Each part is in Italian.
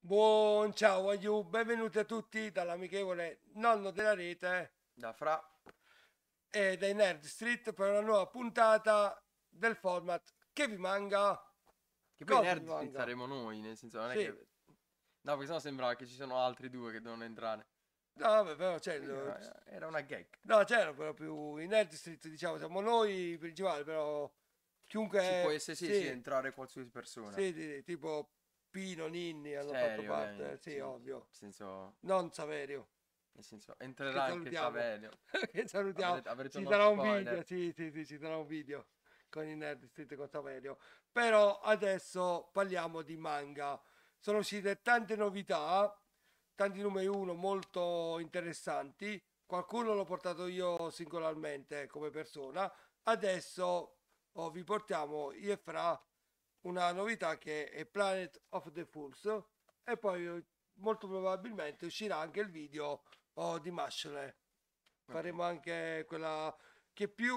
Buon ciao a you, benvenuti a tutti dall'amichevole nonno della rete da Fra e dai Nerd Street per una nuova puntata del format che vi manga. Che poi Nerd Street saremo noi, nel senso non sì. è che... No, perché sennò sembrava che ci sono altri due che devono entrare. No, vabbè, però c'è... Cioè, eh, era una gag. No, c'era proprio i Nerd Street, diciamo, siamo noi i principali, però chiunque... Ci può essere, sì, sì, sì entrare qualsiasi persona. Sì, tipo Pino, Ninni hanno Serio, fatto parte, eh, sì, sì, ovvio. Senso... Non Saverio. Nel senso, entrerà che anche Saverio. che salutiamo. Avrete, ci sarà un video, sì, sì, sì, ci sarà un video con i Nerd Street con Saverio. Però adesso parliamo di manga. Sono uscite tante novità, tanti numeri uno molto interessanti. Qualcuno l'ho portato io singolarmente come persona. Adesso oh, vi portiamo io e Fra una novità che è Planet of the Fools e poi eh, molto probabilmente uscirà anche il video oh, di Mashle. Faremo anche quella che più,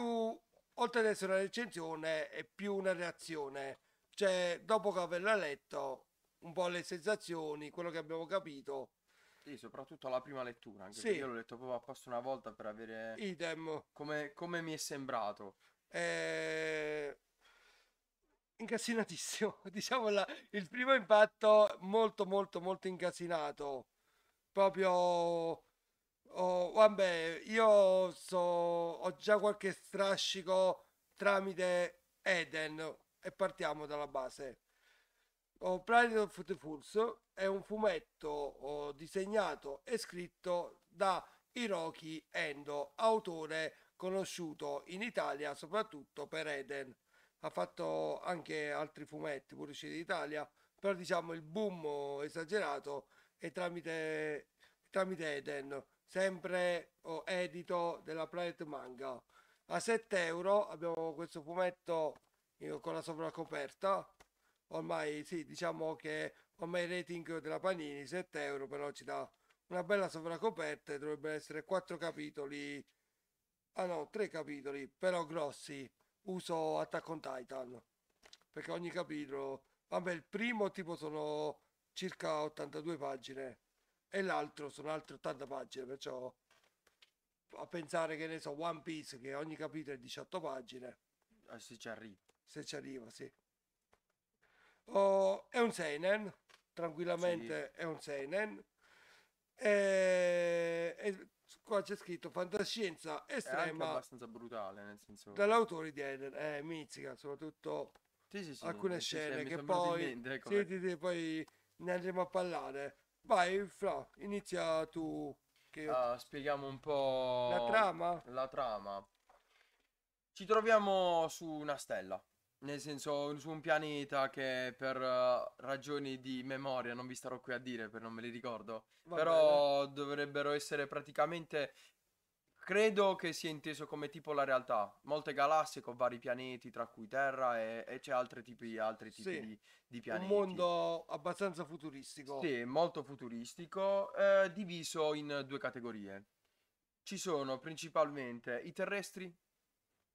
oltre ad essere una recensione, è più una reazione. Cioè, dopo che averla letto, un po' le sensazioni, quello che abbiamo capito. Sì, soprattutto alla prima lettura, anche sì. io l'ho letto proprio apposta una volta per avere... Idem. Come, come mi è sembrato. Eh, incasinatissimo. Diciamo la, il primo impatto molto molto molto incasinato. Proprio oh, vabbè, io so, ho già qualche strascico tramite Eden e partiamo dalla base. Oh, Planet of the Fools è un fumetto oh, disegnato e scritto da Hiroki Endo, autore conosciuto in Italia soprattutto per Eden ha fatto anche altri fumetti pure usciti d'Italia però diciamo il boom esagerato è tramite, tramite Eden sempre oh, edito della Planet Manga a 7 euro abbiamo questo fumetto con la sovracoperta ormai sì diciamo che ormai il rating della Panini 7 euro però ci dà una bella sovracoperta dovrebbero essere 4 capitoli ah no 3 capitoli però grossi uso Attack on Titan perché ogni capitolo vabbè il primo tipo sono circa 82 pagine e l'altro sono altre 80 pagine perciò a pensare che ne so One Piece che ogni capitolo è 18 pagine eh, se ci arriva se ci arriva sì oh, è un seinen tranquillamente sì. è un seinen eh, e, e qua c'è scritto fantascienza estrema. È abbastanza brutale, nel senso... Dall'autore di Eden, eh, mizzica, soprattutto sì, sì, sì, alcune eh, scene che poi... Mente, ecco, eh. sì, poi ne andremo a parlare. Vai, Fra, inizia tu. Che... Uh, spieghiamo un po'... La trama? La trama. Ci troviamo su una stella. Nel senso, su un pianeta che per eh, ragioni di memoria non vi starò qui a dire, perché non me li ricordo. Va però dovrebbero essere praticamente. Credo che sia inteso come tipo la realtà. Molte galassie con vari pianeti, tra cui Terra, e, e c'è altri tipi, altri tipi Sì, di, di pianeti. Un mondo abbastanza futuristico. Sì, molto futuristico, eh, diviso in due categorie. Ci sono principalmente i terrestri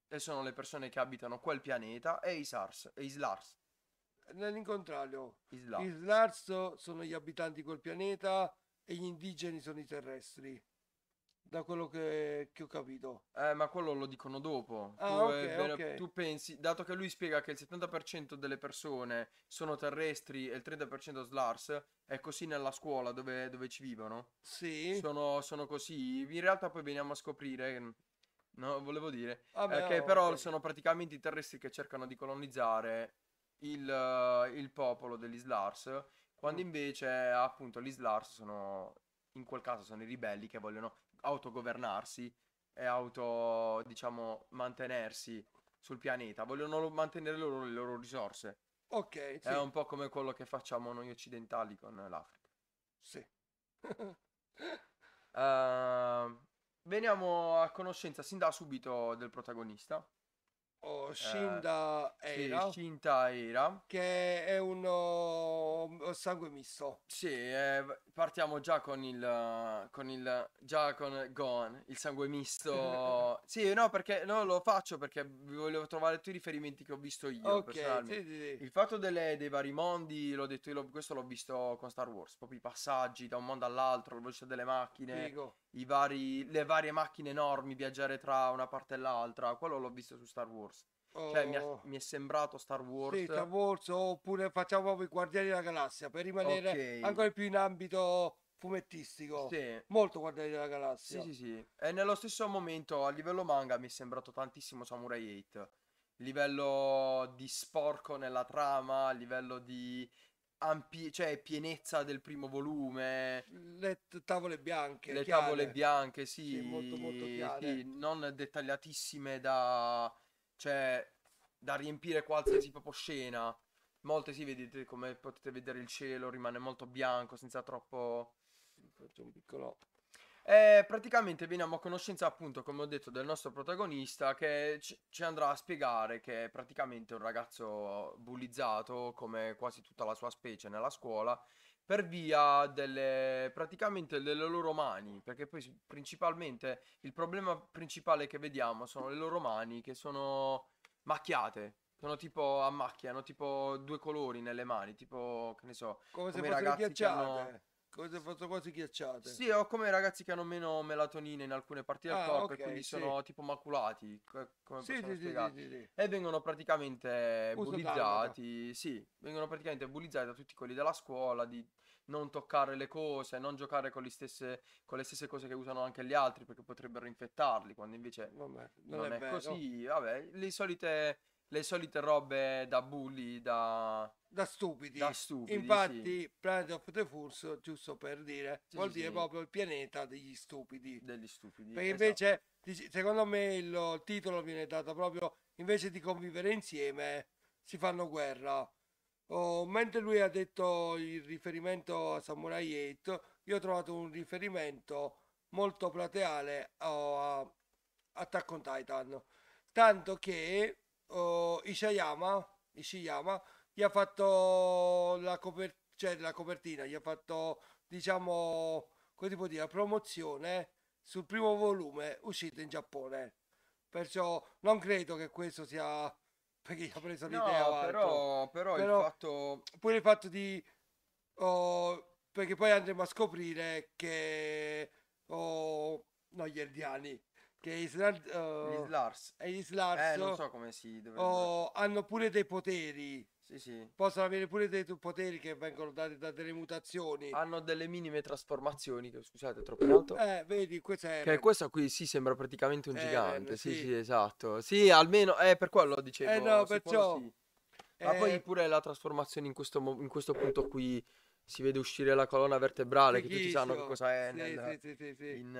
e sono le persone che abitano quel pianeta e i SARS e i SLARS. Nell'incontrario, Isla. i SLARS sono gli abitanti di quel pianeta e gli indigeni sono i terrestri. Da quello che, che ho capito. Eh, ma quello lo dicono dopo. Ah, tu, okay, eh, okay. tu pensi, dato che lui spiega che il 70% delle persone sono terrestri e il 30% SLARS, è così nella scuola dove, dove ci vivono? Sì. Sono, sono così. In realtà poi veniamo a scoprire No, volevo dire Vabbè, eh, che oh, però okay. sono praticamente i terrestri che cercano di colonizzare il, uh, il popolo degli Slars, quando mm. invece appunto gli Slars sono, in quel caso sono i ribelli che vogliono autogovernarsi e auto, diciamo, mantenersi sul pianeta, vogliono mantenere loro le loro risorse. Ok. Sì. È un po' come quello che facciamo noi occidentali con l'Africa. Sì. uh, Veniamo a conoscenza sin da subito del protagonista. Oh, Shinda eh, Eira, sì, Shinta Eira. Che è uno oh, sangue misto. Sì, eh, partiamo già con il, con il. Già con Gone, il sangue misto. sì, no, perché no, lo faccio perché volevo trovare tutti i riferimenti che ho visto io. Okay, sì, sì, il fatto delle, dei vari mondi, l'ho detto io, questo l'ho visto con Star Wars. Proprio i passaggi da un mondo all'altro, la velocità delle macchine. Figo i vari, le varie macchine enormi viaggiare tra una parte e l'altra. Quello l'ho visto su Star Wars. Oh. Cioè, mi, ha, oh. mi, è sembrato Star Wars. Sì, Star Wars oppure facciamo proprio i Guardiani della Galassia per rimanere okay. ancora più in ambito fumettistico. Sì. Molto Guardiani della Galassia. Sì, sì, sì. E nello stesso momento a livello manga mi è sembrato tantissimo Samurai 8. Livello di sporco nella trama, livello di ampie- cioè, pienezza del primo volume. Le t- tavole bianche. Le chiare. tavole bianche, sì. sì molto, molto sì, non dettagliatissime da... Cioè, da riempire qualsiasi proprio scena. Molte si sì, vedete come potete vedere il cielo rimane molto bianco senza troppo. Faccio un piccolo e eh, praticamente veniamo a conoscenza, appunto, come ho detto, del nostro protagonista che ci, ci andrà a spiegare che è praticamente un ragazzo bullizzato, come quasi tutta la sua specie nella scuola, per via delle, praticamente delle loro mani, perché poi principalmente il problema principale che vediamo sono le loro mani che sono macchiate, sono tipo a macchia, hanno tipo due colori nelle mani, tipo che ne so, come, come se i ragazzi che hanno Cose fatto quasi ghiacciate. Sì, ho come ragazzi che hanno meno melatonina in alcune parti del ah, corpo okay, e quindi sì. sono tipo maculati, come sì, sì, sì, E vengono praticamente Uso bullizzati, sì, vengono praticamente bullizzati da tutti quelli della scuola di non toccare le cose, non giocare con, stesse, con le stesse cose che usano anche gli altri perché potrebbero infettarli, quando invece vabbè, non, non, è, è così, vabbè, le solite le solite robe da bulli, da... Da stupidi. Da stupidi Infatti, sì. Planet of the Force, giusto per dire, sì, vuol sì. dire proprio il pianeta degli stupidi. Degli stupidi. Perché esatto. invece, secondo me, il titolo viene dato proprio, invece di convivere insieme, si fanno guerra. Oh, mentre lui ha detto il riferimento a Samurai 8, io ho trovato un riferimento molto plateale oh, a Attack on Titan. Tanto che uh, Isayama, Ishiyama gli ha fatto la, coper- cioè, la copertina, gli ha fatto diciamo come si può dire, la promozione sul primo volume uscito in Giappone. Perciò non credo che questo sia perché gli ha preso l'idea. No, però, però, però, il fatto. Pure il fatto di. Oh, perché poi andremo a scoprire che. Oh, no, gli erdiani che Islar, uh, eh, gli Slars. e eh, non so come si dovrebbe... oh, hanno pure dei poteri. Sì, sì. Possono avere pure dei poteri che vengono dati da delle mutazioni. Hanno delle minime trasformazioni. Che, scusate, è troppo in alto. Eh, vedi, questa è. Che questo qui si sì, sembra praticamente un Eren, eh, gigante. Sì, sì, esatto. Sì, almeno è eh, per quello dicevo. Eh, no, perciò. Ma poi eh, pure la trasformazione in questo, mo- in questo punto qui si vede uscire la colonna vertebrale che tutti sanno che cosa è nel, in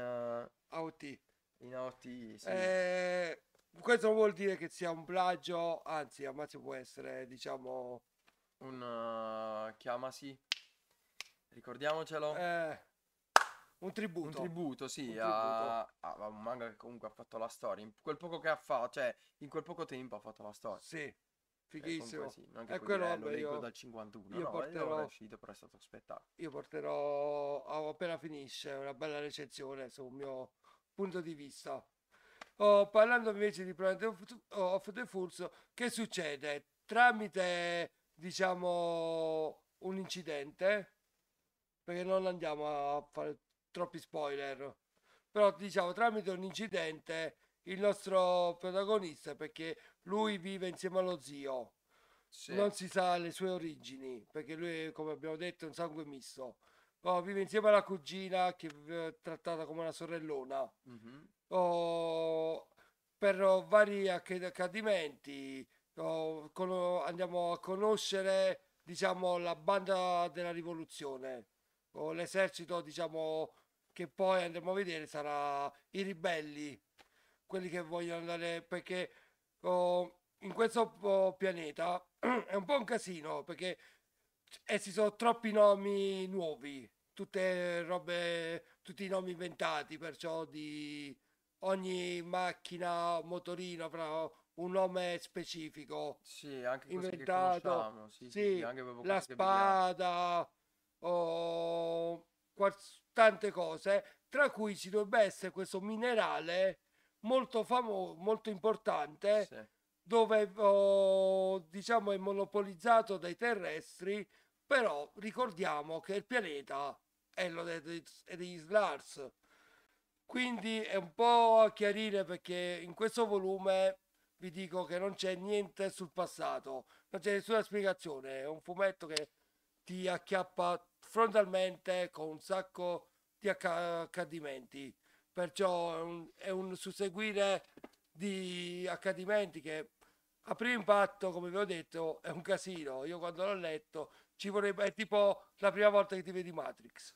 uh... AOT. I noti, sì. Eh, questo vuol dire che sia un plagio, anzi, a mazzo può essere, diciamo... Un... Eh, chiamasi... Ricordiamocelo. Eh, un tributo. Un tributo, sì, un a, tributo. a, un manga che comunque ha fatto la storia. In quel poco che ha fatto, cioè, in quel poco tempo ha fatto la storia. Sì, cioè, fighissimo. Sì, è quello, che eh, io, dal 51. Io no, porterò... È uscito, però è stato spettacolo. Io porterò, appena finisce, una bella recensione sul mio punto di vista. Oh, parlando invece di Planet of the Fools, che succede? Tramite, diciamo, un incidente, perché non andiamo a fare troppi spoiler, però diciamo, tramite un incidente, il nostro protagonista, perché lui vive insieme allo zio, sì. non si sa le sue origini, perché lui, come abbiamo detto, è un sangue misto oh, vive insieme alla cugina che è trattata come una sorellona, mm-hmm. oh, per vari accadimenti, oh, con, andiamo a conoscere diciamo, la banda della rivoluzione, o l'esercito diciamo, che poi andremo a vedere sarà i ribelli, quelli che vogliono andare perché in questo pianeta è un po' un casino perché essi sono troppi nomi nuovi tutte robe, tutti i nomi inventati, perciò di ogni macchina, motorino avrà un nome specifico. Sì, anche inventato. Sì, sì, sì, anche la spada, o quals- tante cose, tra cui ci dovrebbe essere questo minerale molto famoso, molto importante, sì. dove oh, diciamo è monopolizzato dai terrestri, però ricordiamo che il pianeta e, lo, e degli Slars. Quindi è un po' a chiarire perché in questo volume vi dico che non c'è niente sul passato, non c'è nessuna spiegazione, è un fumetto che ti acchiappa frontalmente con un sacco di accadimenti, perciò è un, è un susseguire di accadimenti che a primo impatto, come vi ho detto, è un casino. Io quando l'ho letto ci vorrebbe, è tipo la prima volta che ti vedi Matrix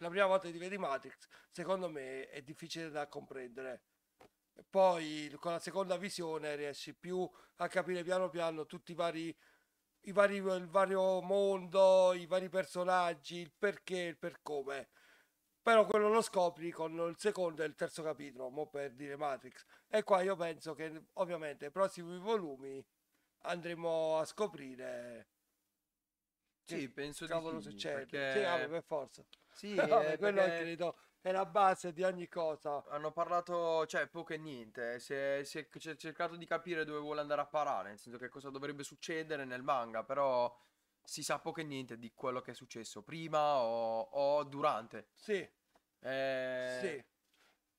la prima volta che ti vedi Matrix, secondo me è difficile da comprendere. Poi con la seconda visione riesci più a capire piano piano tutti i vari, i vari il vario mondo, i vari personaggi, il perché, il per come. Però quello lo scopri con il secondo e il terzo capitolo, mo per dire Matrix. E qua io penso che ovviamente nei prossimi volumi andremo a scoprire sì, penso cavolo di sì, succede. Perché... Sì, vabbè, per forza. Sì, vabbè, eh, quello è, è la base di ogni cosa. Hanno parlato, cioè, poco e niente. Eh, si è, si è cercato di capire dove vuole andare a parare, nel senso che cosa dovrebbe succedere nel manga, però si sa poco e niente di quello che è successo prima o, o durante. Sì. Eh... Sì.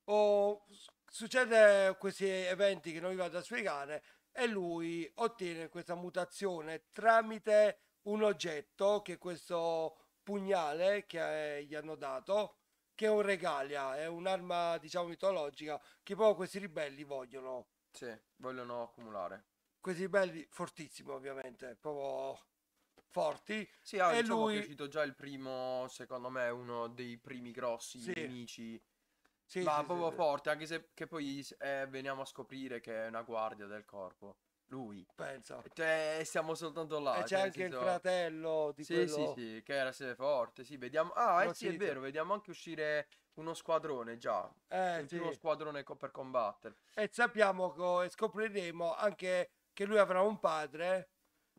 O succede questi eventi che non vi vado a spiegare e lui ottiene questa mutazione tramite un oggetto che questo pugnale che eh, gli hanno dato, che è un regalia, è un'arma diciamo mitologica che proprio questi ribelli vogliono. Sì, vogliono accumulare. Questi ribelli fortissimi ovviamente, proprio forti. Sì, ah, e diciamo lui... è uscito già il primo, secondo me, uno dei primi grossi sì. nemici. Sì, ma sì, proprio sì, forte, anche se poi eh, veniamo a scoprire che è una guardia del corpo lui. Pensa. Cioè, siamo soltanto là. E c'è cioè, anche senso... il fratello di sì, quello... Sì, sì, che era se forte. Sì, vediamo... Ah, eh, sì, è vero, vediamo anche uscire uno squadrone già. Eh, cioè, sì. Uno squadrone co- per combattere. E sappiamo co- e scopriremo anche che lui avrà un padre.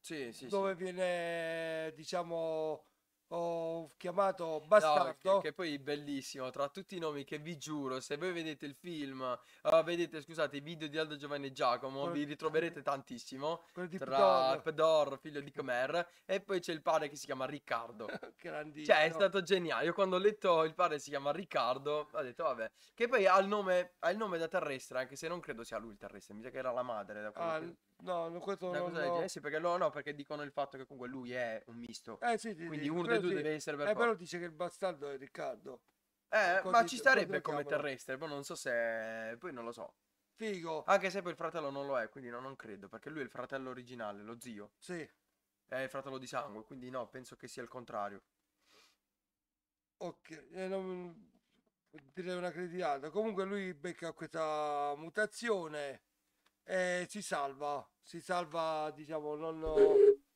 Sì, sì, dove sì. viene, diciamo, ho chiamato Bastardo. No, che, che, poi è bellissimo. Tra tutti i nomi che vi giuro, se voi vedete il film, uh, vedete scusate i video di Aldo Giovanni e Giacomo, Quello vi ritroverete tantissimo. Quello di tra Pedor. figlio di Comer, e poi c'è il padre che si chiama Riccardo. Grandissimo. Cioè, è stato geniale. Io quando ho letto il padre si chiama Riccardo, ho detto vabbè, che poi ha il nome, ha il nome da terrestre, anche se non credo sia lui il terrestre, mi sa che era la madre. Da quello ah, che... No, questo non cosa no. Jesse, perché lo, no, perché dicono il fatto che comunque lui è un misto. Eh sì, sì Quindi sì, uno dei due sì. deve essere per Eh, però dice che il bastardo è Riccardo. Eh, Così, ma ci starebbe come chiamano. terrestre, poi non so se... poi non lo so. Figo. Anche se poi il fratello non lo è, quindi no, non credo, perché lui è il fratello originale, lo zio. Sì. È il fratello di sangue, quindi no, penso che sia il contrario. Ok, eh, non... direi una crediata. Comunque lui becca questa mutazione e si salva, si salva, diciamo, non,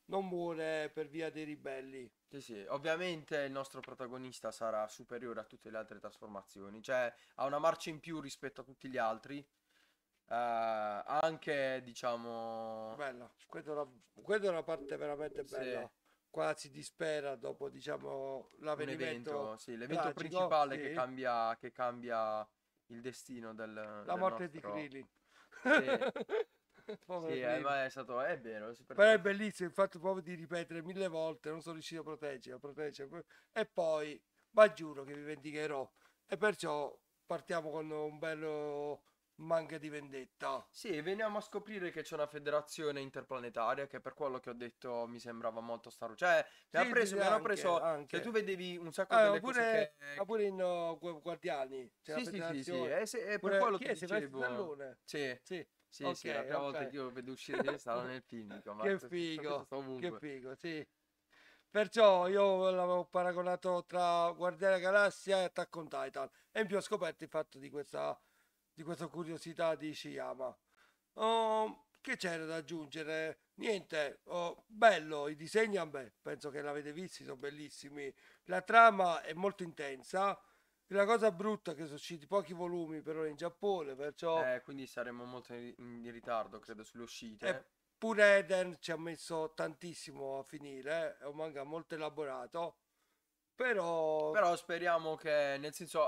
non muore per via dei ribelli. Sì, sì, ovviamente il nostro protagonista sarà superiore a tutte le altre trasformazioni, cioè ha una marcia in più rispetto a tutti gli altri. Eh, anche diciamo bella quella è, una, parte veramente bella sì. qua dispera dopo diciamo l'avvenimento sì, l'evento tragico, principale sì. che, cambia, che cambia il destino del la del morte nostro... di Krillin sì, sì eh, ma è stato, è vero. Sì, Però è bellissimo il fatto proprio di ripetere mille volte, non sono riuscito a proteggere, a proteggere. E poi, ma giuro che vi vendicherò. E perciò partiamo con un bello Manca di vendetta. Sì, veniamo a scoprire che c'è una federazione interplanetaria che per quello che ho detto mi sembrava molto Star Cioè, mi, sì, ha preso, mi anche, hanno preso... Cioè, anche. Cioè, tu vedevi un sacco di eh, ah, cose che... Ma pure in uh, Guardiani. C'è sì, sì, sì, sì. E, se, e pure, per quello che dicevo... Sì, sì. Sì, okay, sì, la prima okay. volta che io lo vedo uscire di sala nel film. che figo, che figo, sì. Perciò io l'avevo paragonato tra Guardiana Galassia e Attack on Titan. E in più ho scoperto il fatto di questa di questa curiosità di Shiyama. Ah, oh, che c'era da aggiungere? Niente, oh, bello, i disegni, beh, penso che l'avete visti, sono bellissimi. La trama è molto intensa. La cosa brutta è che sono usciti pochi volumi però in Giappone, perciò... Eh, quindi saremo molto in ritardo, credo, sulle uscite. Eppure eh, Eden ci ha messo tantissimo a finire, è un manga molto elaborato, però... Però speriamo che, nel senso,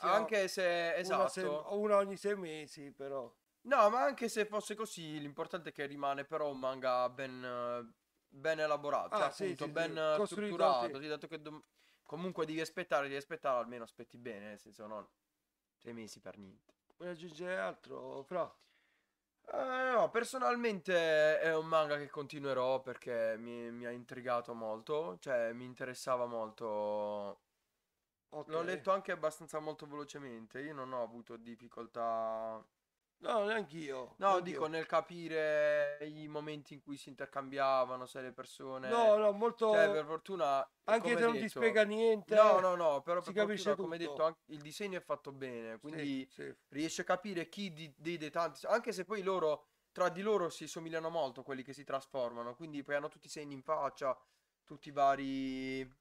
all'inizio. Anche se, esatto. Una, se... una ogni sei mesi però. No, ma anche se fosse così, l'importante è che rimane però un manga ben, ben elaborato, cioè ah, cioè, sì, appunto, sì, ben sì. strutturato, dato che do... comunque devi aspettare, devi aspettare, almeno aspetti bene, nel senso non sei mesi per niente. Vuoi aggiungere altro, Fra? Eh, no, personalmente è un manga che continuerò perché mi, mi ha intrigato molto, cioè mi interessava molto Okay. L'ho letto anche abbastanza molto velocemente, io non ho avuto difficoltà... No, neanch'io. No, neanch'io. dico nel capire i momenti in cui si intercambiavano, se le persone... No, no, molto... Cioè, per fortuna... Anche se non ti spiega niente. No, no, no, però si per capisce fortuna, come detto, il disegno è fatto bene, quindi sì, sì. riesce a capire chi di, dei detanti... Anche se poi loro, tra di loro si somigliano molto quelli che si trasformano, quindi poi hanno tutti i segni in faccia, tutti i vari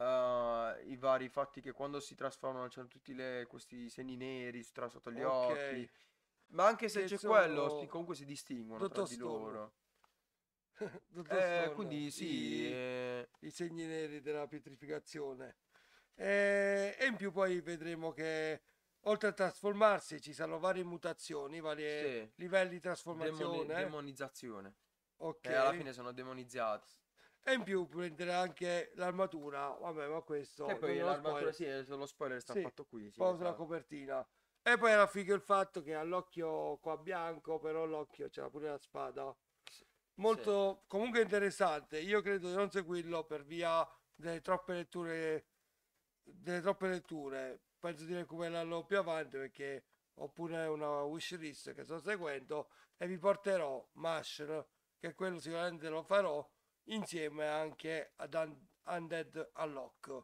uh, i vari fatti che quando si trasformano c'hanno tutti le, questi segni neri tra, sotto gli okay. occhi. Ma anche se, se c'è sono... quello, si, comunque si distinguono Dottor tra di Storm. loro. eh, quindi sì, I, eh... i segni neri della pietrificazione. Eh, e, in più poi vedremo che oltre a trasformarsi ci saranno varie mutazioni, vari sì. livelli di trasformazione. Demoni- demonizzazione. Ok. E alla fine sono demonizzati e in più prendere anche l'armatura vabbè ma questo e poi l'armatura spoiler. sì lo spoiler sta sì, fatto qui sì, poi sulla esatto. copertina e poi era figo il fatto che ha l'occhio qua bianco però l'occhio c'era pure la spada molto sì. comunque interessante io credo di non seguirlo per via delle troppe letture delle troppe letture penso di recuperarlo più avanti perché oppure una wishlist che sto seguendo e vi porterò Mash che quello sicuramente lo farò insieme anche ad Undead Unlock.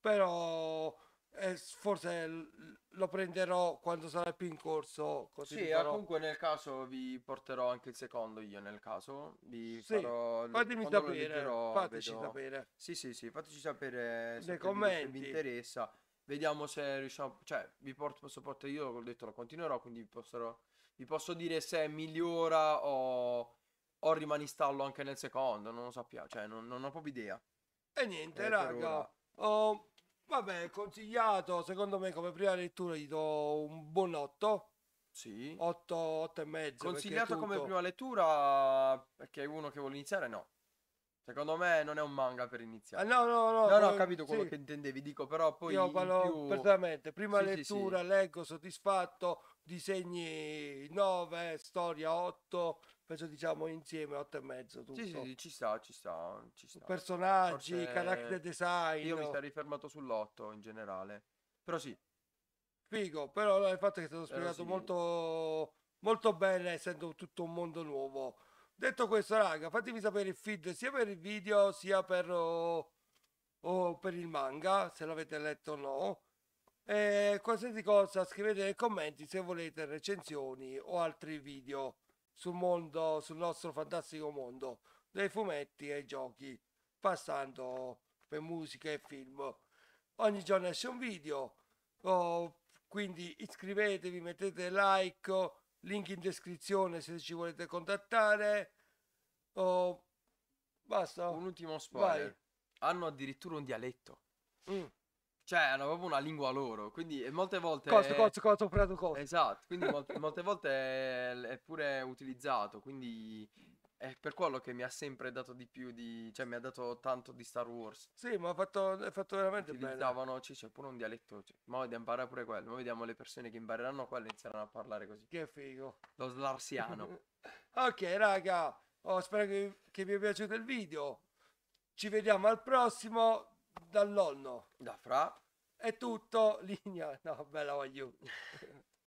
Però eh, forse lo prenderò quando sarà più in corso. Così sì, eh, farò... comunque nel caso vi porterò anche il secondo io nel caso. Vi sì, farò... Fatemi quando sapere, leggerò, fateci vedo... sapere. Sì, sì, sì, fateci sapere se commenti. vi interessa. Vediamo se riusciamo... Cioè, vi porto, posso portare io, ho detto, lo continuerò, quindi vi posso, vi posso dire se migliora o o rimani stallo anche nel secondo, non lo sappiamo, cioè non, non ho proprio idea. E niente, eh, raga. Oh, vabbè, consigliato, secondo me come prima lettura gli do un buon 8. Sì. 8, 8 e mezzo. Consigliato come prima lettura perché uno che vuole iniziare no. Secondo me non è un manga per iniziare. Eh, no, no, no. No, no, ho eh, capito quello sì. che intendevi, dico però poi... Io parlo più... perfettamente, prima sì, lettura, sì, leggo soddisfatto, disegni 9, storia 8, penso diciamo insieme 8 e mezzo tutto. Sì, sì, ci sta, ci sta, ci sta. Personaggi, Forse... character design. Io mi sarei fermato sull'8 in generale. Però sì. Figo, però il fatto è che è stato spiegato sì. molto molto bene essendo tutto un mondo nuovo. Detto questo, raga, fatemi sapere il feed sia per il video sia per, oh, oh, per il manga, se l'avete letto o no. E qualsiasi cosa scrivete nei commenti se volete recensioni o altri video sul mondo, sul nostro fantastico mondo dei fumetti e giochi, passando per musica e film. Ogni giorno esce un video, oh, quindi iscrivetevi, mettete like, link in descrizione se ci volete contattare. Oh, basta. Un ultimo spoiler. Vai. Hanno addirittura un dialetto. Mm. Cioè, hanno proprio una lingua loro, quindi molte volte... Costo, costo, costo, ho comprato costo. Esatto, quindi molte, molte volte è, è, pure utilizzato, quindi è per quello che mi ha sempre dato di più di... Cioè, mi ha dato tanto di Star Wars. Sì, ma ha fatto, fatto veramente bene. Utilizzavano, c'è, c'è pure un dialetto, cioè, ma vediamo imparare pure quello. Ma vediamo le persone che impareranno quello e inizieranno a parlare così. Che figo. Lo slarsiano. ok, raga, oh, spero che, che vi è piaciuto il video. Ci vediamo al prossimo dall'onno. Da fra. È tutto, linea. No, bella voglio.